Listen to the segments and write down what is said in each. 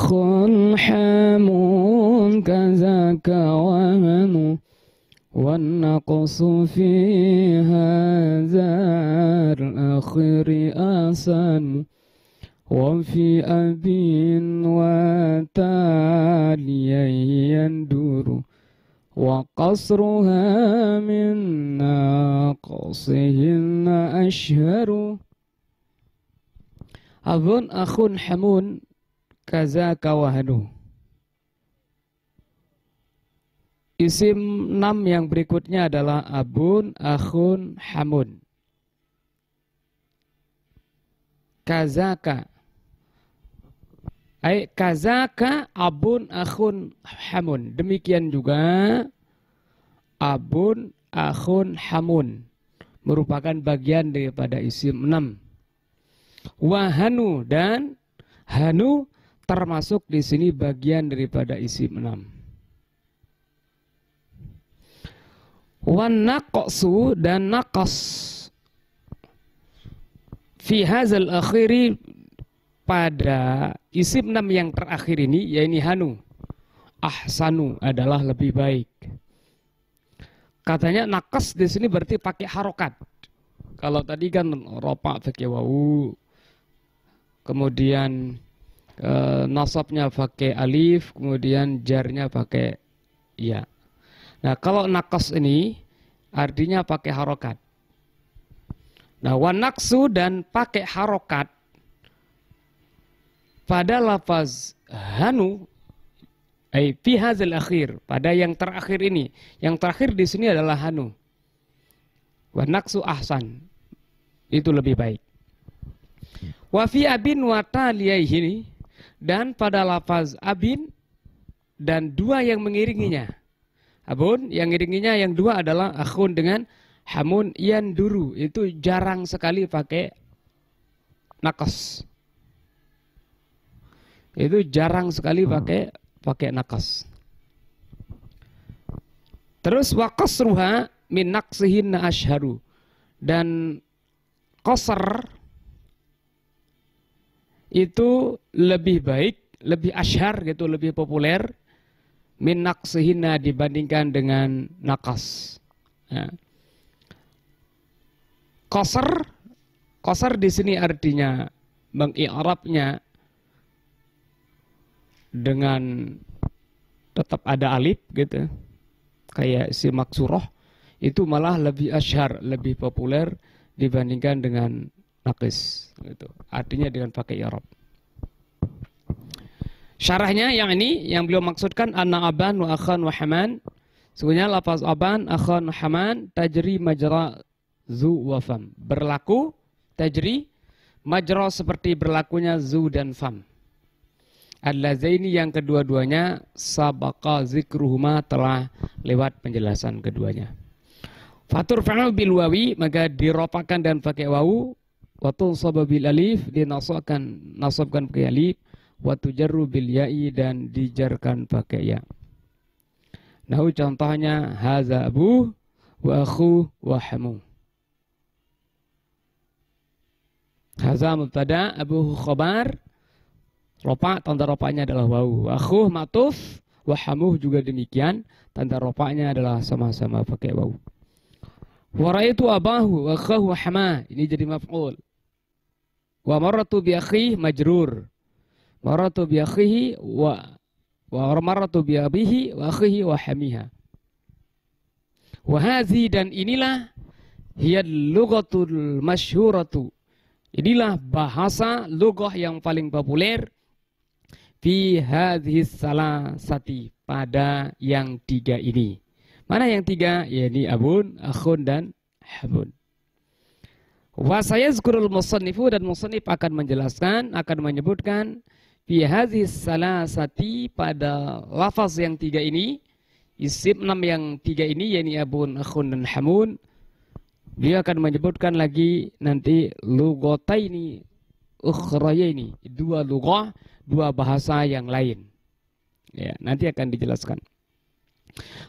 أخ حام كذاك وهن والنقص في هذا الأخر أسن وفي أب وتالي يندر وقصرها من ناقصهن أشهر أظن أخ حمون kaza kawahanu. Isim enam yang berikutnya adalah abun, akhun, hamun. Kazaka. Ay, kazaka abun akhun hamun. Demikian juga abun akhun hamun merupakan bagian daripada isim enam. Wahanu dan hanu termasuk di sini bagian daripada isi enam. Wan dan nakas fi hazal akhiri pada isi enam yang terakhir ini yaitu hanu ahsanu adalah lebih baik. Katanya nakas di sini berarti pakai harokat. Kalau tadi kan ropa fikih kemudian Eh, nasabnya pakai alif, kemudian jarnya pakai ya. Nah, kalau nakas ini artinya pakai harokat. Nah, wanaksu dan pakai harokat pada lafaz hanu ai fi hazal akhir pada yang terakhir ini yang terakhir di sini adalah hanu wa naqsu ahsan itu lebih baik wa abin wa taliyaihi dan pada lafaz abin dan dua yang mengiringinya. Abun yang mengiringinya yang dua adalah akhun dengan hamun yan duru itu jarang sekali pakai nakas. Itu jarang sekali pakai pakai nakas. Terus wakasruha ruha min naqsihinna ashharu dan koser itu lebih baik, lebih ashar gitu, lebih populer minak sehina dibandingkan dengan nakas. Ya. Koser, koser di sini artinya Arabnya dengan tetap ada alif gitu kayak si maksuroh itu malah lebih ashar, lebih populer dibandingkan dengan Nakis, gitu. Artinya dengan pakai arab. Syarahnya yang ini yang beliau maksudkan anna aban wa akhan wa haman. Sebenarnya lafaz aban, akhan, haman tajri majra zu wa fam. Berlaku tajri majra seperti berlakunya zu dan fam. Al-Lazaini yang kedua-duanya sabaqa zikruhuma telah lewat penjelasan keduanya. Fatur fa'al bil wawi maka diropakan dan pakai wawu Waktu sababil bil alif dinasabkan nasabkan pakai alif waktu jaru bil ya'i dan dijarkan pakai ya nah contohnya haza abu wa akhu wa hamu haza mubtada abu Khobar. ropa tanda ropanya adalah wau wa akhu matuf wa hamu juga demikian tanda ropanya adalah sama-sama pakai wau Waraitu abahu wa wa hama ini jadi maf'ul Wa maratu bi akhihi majrur. maratu bi akhihi wa wa maratu bi abihi wa akhihi wa hamiha. Wa hadhi dan inilah hiya lughatul masyhuratu. Inilah bahasa lugah yang paling populer fi hadhihi salasati pada yang tiga ini. Mana yang tiga? Ya ini abun, akhun dan habun. Wasayazkurul musannifu dan musannif akan menjelaskan, akan menyebutkan fi salasati pada lafaz yang tiga ini, isim enam yang tiga ini yakni abun, akhun dan hamun. Dia akan menyebutkan lagi nanti ini ukhraya ini dua lugah dua bahasa yang lain ya nanti akan dijelaskan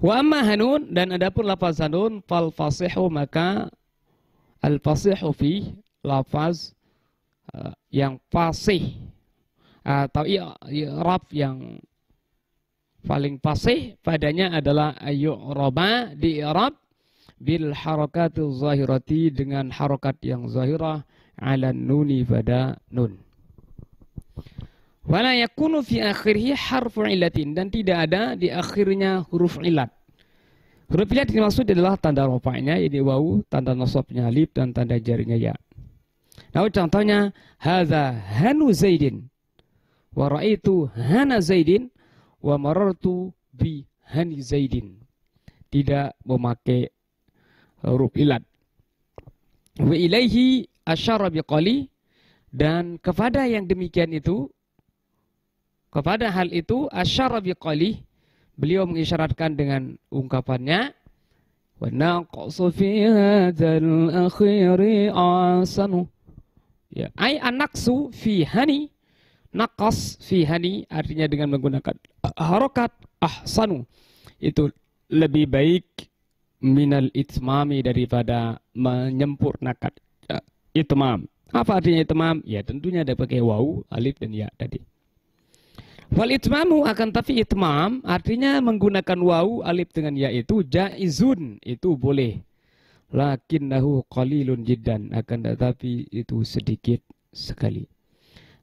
wa amma hanun dan adapun lafaz hanun fal fasihu maka Al-fasihu fi lafaz uh, yang fasih atau i'rab iya, iya, yang paling fasih padanya adalah ayyuraba di i'rab bil harakatu zahirati dengan harokat yang zahirah ala nuni pada nun. Wala yakunu fi akhirhi harfu ilatin dan tidak ada di akhirnya huruf ilat. Huruf yang dimaksud adalah tanda rofaknya, ini wau, tanda nasabnya lip dan tanda jarinya ya. Nah, contohnya, haza hanu zaidin, wa ra'aitu hana zaidin, wa marartu bi hani zaidin. Tidak memakai huruf ilat. Wa ilaihi asyara biqali, dan kepada yang demikian itu, kepada hal itu, asyara biqali, Beliau mengisyaratkan dengan ungkapannya ya, Ay anaksu fihani Nakas fihani artinya dengan menggunakan harokat ahsanu itu lebih baik minal itmami daripada menyempurnakan ya, itmam. Apa artinya itmam? Ya tentunya ada pakai wau alif dan ya tadi. Wal itmamu akan tapi itmam artinya menggunakan wau alif dengan ya itu jaizun itu boleh. lakin Lakinnahu qalilun jiddan akan tetapi itu sedikit sekali.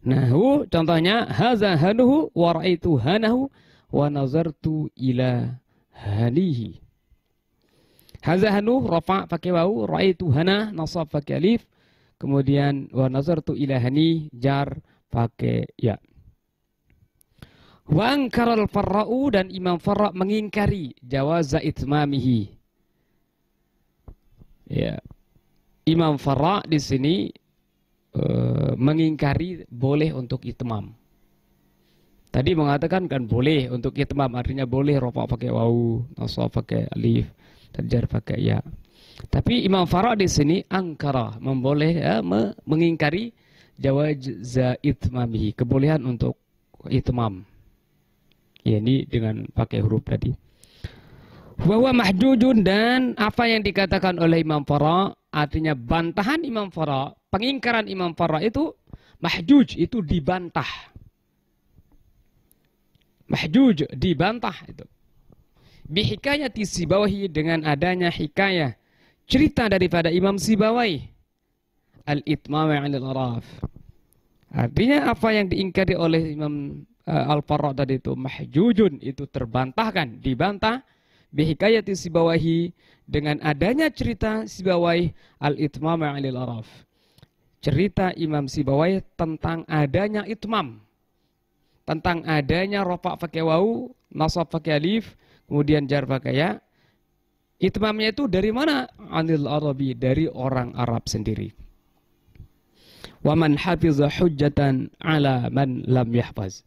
Nahu contohnya haza hanuhu wa raitu hanahu wa nazartu ila hanihi. Haza hanuh rafa pakai wau, raitu hana nasab pakai alif, kemudian wa nazartu ila hani jar pakai ya. Wangkaral karal farra'u dan Imam Farra' mengingkari jawaza itmamihi. Ya. Imam Farra' di sini uh, mengingkari boleh untuk itmam. Tadi mengatakan kan boleh untuk itmam artinya boleh rofa pakai wau, nasa pakai alif, tajar pakai ya. Tapi Imam Farah di sini angkara memboleh ya, me, mengingkari jawaza itmamihi, kebolehan untuk itmam ya ini dengan pakai huruf tadi bahwa mahdudun dan apa yang dikatakan oleh Imam Farah artinya bantahan Imam Farah pengingkaran Imam Farah itu mahjuj itu dibantah mahjuj dibantah itu bihikayati tisibawahi dengan adanya hikayah cerita daripada Imam Sibawai al itmawi al-araf artinya apa yang diingkari oleh Imam Eh, Al-Farra tadi itu mahjujun itu terbantahkan, dibantah bihikayati Sibawahi dengan adanya cerita sibawai al-itmam 'alil araf. Cerita Imam Sibawai tentang adanya itmam. Tentang adanya rofa pakai wau, nasab pakai alif, kemudian jar pakai ya. Itmamnya itu dari mana? Anil Arabi, dari orang Arab sendiri. Waman hafizah hujjatan ala man lam yahfaz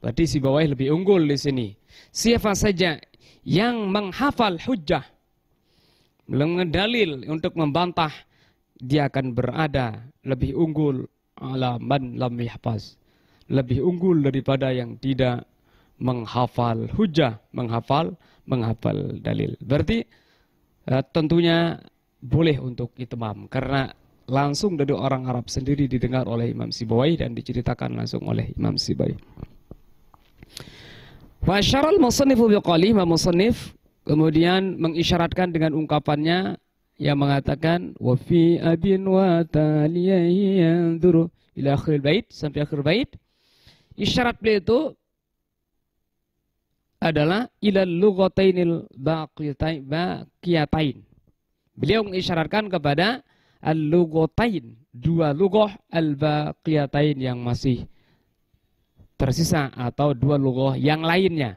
Berarti si bawah lebih unggul di sini. Siapa saja yang menghafal hujah, mengedalil untuk membantah, dia akan berada lebih unggul ala man lam yahfaz. Lebih unggul daripada yang tidak menghafal hujah, menghafal, menghafal dalil. Berarti eh, tentunya boleh untuk itimam karena langsung dari orang Arab sendiri didengar oleh Imam Sibawai dan diceritakan langsung oleh Imam Sibawai. Fasyaral musannifu biqali ma musannif kemudian mengisyaratkan dengan ungkapannya yang mengatakan wa fi abin wa taliyah yanzuru ila akhir bait sampai akhir bait. Isyarat beliau itu adalah ila lughatainil baqiyatain. Beliau mengisyaratkan kepada al-lughatain, dua lughah al-baqiyatain yang masih tersisa atau dua lughah yang lainnya.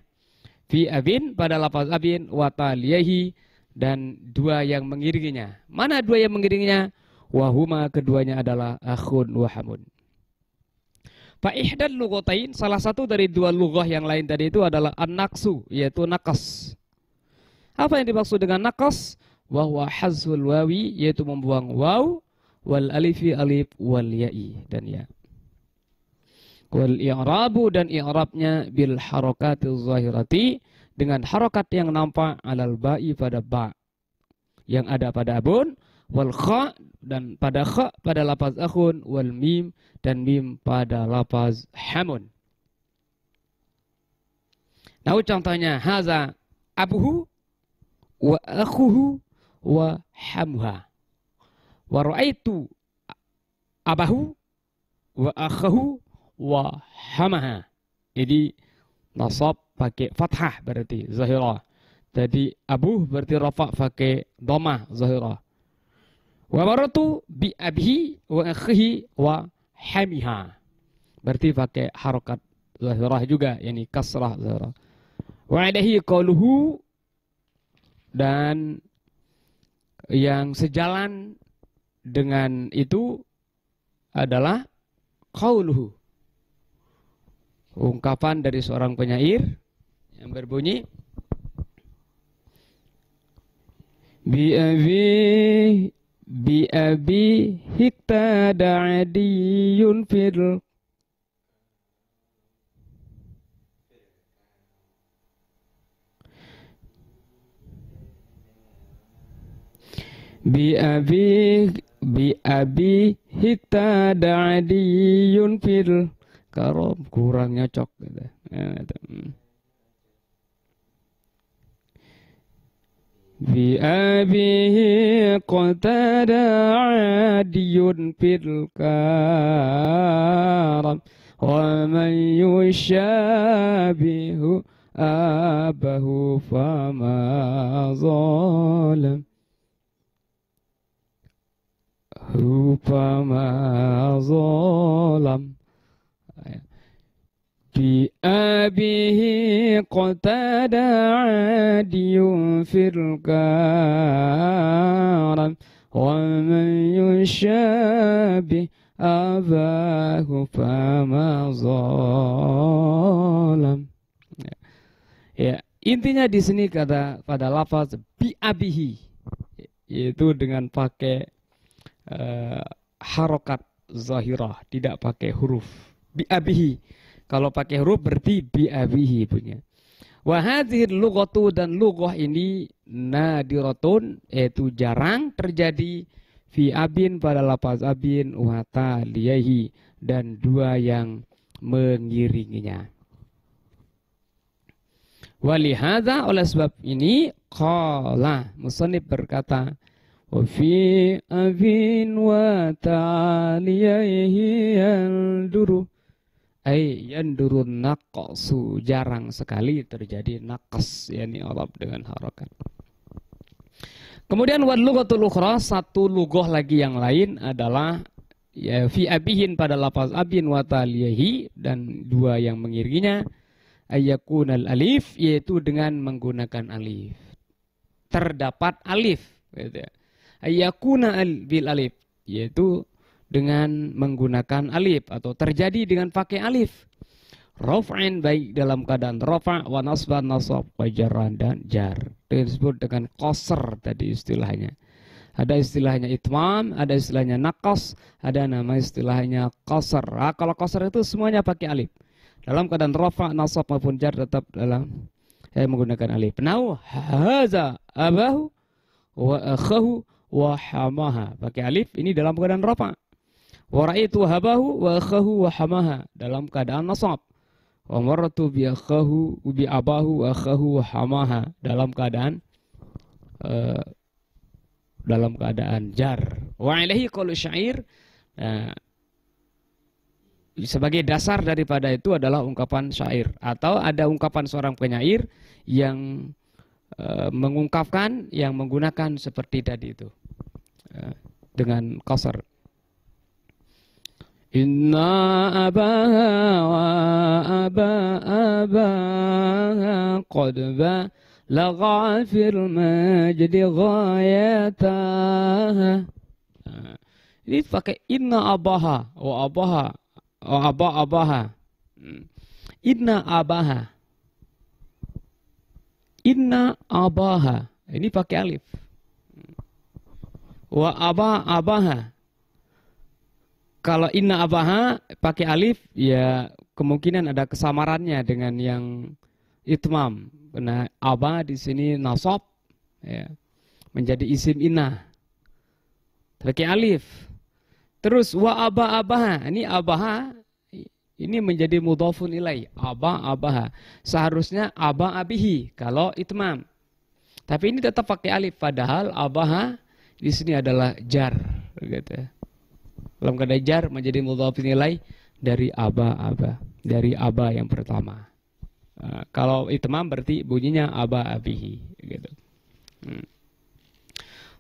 Fi abin pada lafaz abin wataliyahi dan dua yang mengiringinya. Mana dua yang mengiringinya? Wahuma keduanya adalah akhun wahamun. Fa ihdal lugotain salah satu dari dua lughah yang lain tadi itu adalah an yaitu nakas. Apa yang dimaksud dengan nakas? Wahwa hazul wawi yaitu membuang waw wal alifi alif wal ya'i dan ya. Wal i'rabu dan i'rabnya bil harakatil zahirati dengan harokat yang nampak alal ba'i pada ba yang ada pada abun wal kha dan pada kha pada lapaz akhun wal mim dan mim pada lapaz hamun nah contohnya haza abuhu wa akhuhu wa hamha wa ra'aitu abahu wa akhahu wa hamaha. Jadi nasab pakai fathah berarti zahirah. Jadi abu berarti rafa pakai domah zahirah. Wa maratu bi abhi wa akhihi wa hamiha. Berarti pakai harokat zahirah juga, yakni kasrah zahirah. Wa adahi qauluhu dan yang sejalan dengan itu adalah qauluhu ungkapan dari seorang penyair yang berbunyi Bi abi bi abi hiktada adiyun fil bi abi bi abi hiktada adiyun fil karo kurang nyocok gitu ya, itu. bi abihi qatada adiyun fil karam wa man yushabihu abahu fama zalam hu fama zalam بأبيه قتاد عادي في الكارم ومن يشابه أباه فما ظلم ya intinya di sini kata pada lafaz biabihi yaitu dengan pakai uh, harokat zahirah tidak pakai huruf biabihi kalau pakai huruf berarti biabihi punya. Wahadir lugotu dan lugoh ini nadiratun yaitu jarang terjadi fi abin pada lapas abin wata liyahi dan dua yang mengiringinya. Walihada oleh sebab ini qala musannif berkata fi abin wa al duruh ay yandurun naqsu jarang sekali terjadi naqas yakni Arab dengan harokat kemudian wal lughatul ukhra satu lugoh lagi yang lain adalah ya, fi abihin pada lafaz abin wa taliyahi dan dua yang mengiringinya ayakunal alif yaitu dengan menggunakan alif terdapat alif gitu ya. ayakuna al bil alif yaitu dengan menggunakan alif atau terjadi dengan pakai alif. Rofain baik dalam keadaan rofa wa nasban nasab wa dan jar. Disebut dengan koser tadi istilahnya. Ada istilahnya itmam, ada istilahnya nakos, ada nama istilahnya koser. Nah, kalau koser itu semuanya pakai alif. Dalam keadaan rofa, nasab maupun jar tetap dalam eh, menggunakan alif. Nau haza abahu wa akhahu wa hamaha. Pakai alif ini dalam keadaan rofa. Waraitu habahu wa akhahu wa hamaha dalam keadaan nasab. Wa marratu bi akhahu bi abahu wa akhahu wa hamaha dalam keadaan uh, dalam keadaan jar. Wa ilaihi qalu syair uh, sebagai dasar daripada itu adalah ungkapan syair atau ada ungkapan seorang penyair yang e, mengungkapkan yang menggunakan seperti tadi itu e, dengan kasar إنا أباها وأبا أباها قد بلغ في المجد غايتها Ini pakai inna abaha wa abaha wa aba abaha. Inna abaha. Inna abaha. Ini pakai alif. Wa aba abaha. kalau inna abaha pakai alif ya kemungkinan ada kesamarannya dengan yang itmam. Nah, abah di sini nasab ya, menjadi isim inna. Pakai alif. Terus wa abah abaha. Ini abaha ini menjadi mudhafun ilai. abah abaha. Seharusnya abah abihi kalau itmam. Tapi ini tetap pakai alif padahal abaha di sini adalah jar gitu ya. Lam kata jar menjadi mudhaf nilai dari aba-aba, dari aba yang pertama. Uh, kalau itmam berarti bunyinya aba abihi gitu. Hmm.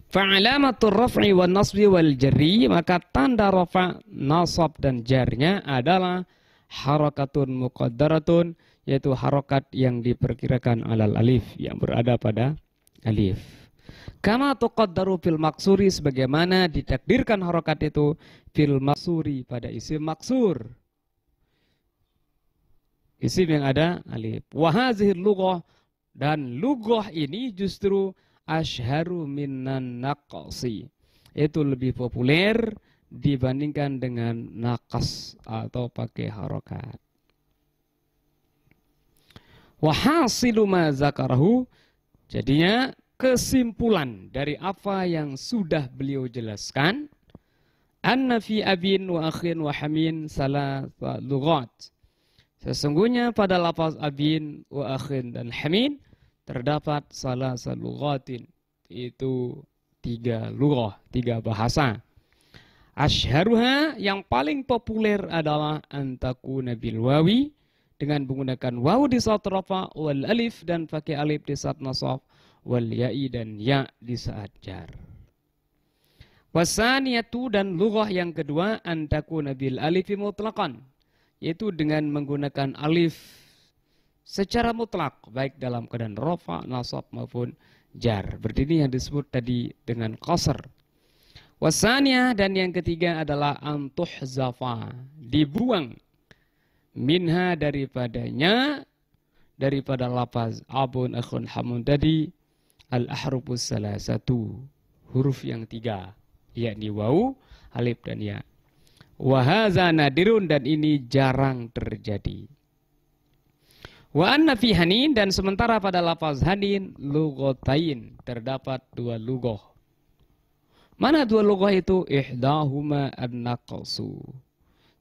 Fa'alamatur raf'i wan nasbi wal jarri maka tanda rafa nasab dan jarnya adalah harakatun muqaddaratun yaitu harokat yang diperkirakan alal alif yang berada pada alif. Kama tuqaddaru fil maksuri sebagaimana ditakdirkan harokat itu fil maksuri pada isim maksur. Isim yang ada alif. Wahazihir lugoh dan lugoh ini justru ashharu minan naqsi. Itu lebih populer dibandingkan dengan nakas atau pakai harokat. Wahasilu ma zakarahu. Jadinya kesimpulan dari apa yang sudah beliau jelaskan anna fi abin wa akhin wa hamin lughat sesungguhnya pada lafaz abin wa akhin dan hamin terdapat salah lughatin itu tiga lughah tiga bahasa asyharuha yang paling populer adalah antaku nabil wawi dengan menggunakan waw di saat rafa wal alif dan fakih alif di saat nasab wal ya'i dan ya di saat jar. Wasaniyatu dan lughah yang kedua antaku nabil alifi mutlaqan yaitu dengan menggunakan alif secara mutlak baik dalam keadaan rofa, nasab maupun jar. Berarti ini yang disebut tadi dengan qasr. Wasanya dan yang ketiga adalah antuh zafa dibuang minha daripadanya daripada lapaz abun akhun hamun tadi al-ahrufus salah satu huruf yang tiga yakni wau, alif dan ya. Wahaza nadirun dan ini jarang terjadi. Wa anna fi hanin dan sementara pada lafaz hanin lugotain terdapat dua lugoh. Mana dua lugoh itu? Ihdahuma an-naqsu.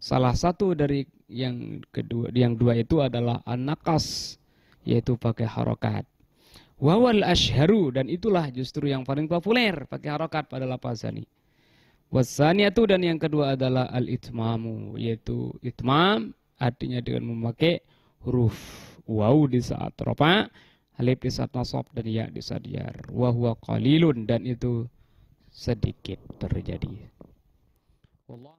Salah satu dari yang kedua yang dua itu adalah an-naqas yaitu pakai harokat. Wawal ashharu dan itulah justru yang paling populer pakai harokat pada lapas lafazani. itu dan yang kedua adalah al-itmamu yaitu itmam artinya dengan memakai huruf waw di saat ropa, alif di saat nasab dan ya di saat yar. Wahwa qalilun dan itu sedikit terjadi. Wallah.